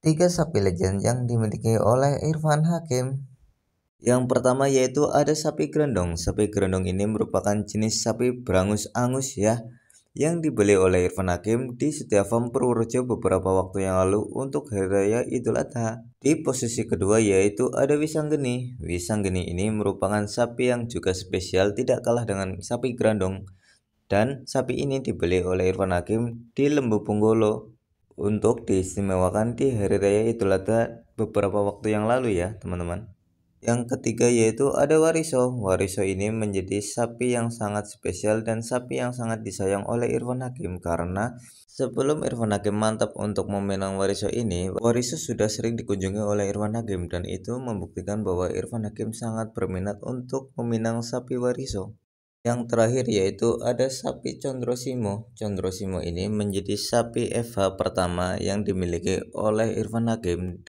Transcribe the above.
Tiga sapi legend yang dimiliki oleh Irfan Hakim. Yang pertama yaitu ada sapi gerendong. Sapi gerendong ini merupakan jenis sapi berangus angus ya yang dibeli oleh Irfan Hakim di setiap farm Purworejo beberapa waktu yang lalu untuk Hari Raya Idul Adha. Di posisi kedua yaitu ada Wisanggeni. Wisanggeni ini merupakan sapi yang juga spesial tidak kalah dengan sapi gerendong dan sapi ini dibeli oleh Irfan Hakim di Lembu Punggolo untuk diistimewakan di hari raya Idul Adha beberapa waktu yang lalu ya, teman-teman. Yang ketiga yaitu ada wariso. Wariso ini menjadi sapi yang sangat spesial dan sapi yang sangat disayang oleh Irfan Hakim karena sebelum Irfan Hakim mantap untuk meminang wariso ini, wariso sudah sering dikunjungi oleh Irfan Hakim dan itu membuktikan bahwa Irfan Hakim sangat berminat untuk meminang sapi wariso. Yang terakhir yaitu ada sapi Chondrosimo. Chondrosimo ini menjadi sapi FH pertama yang dimiliki oleh Irfan Hakim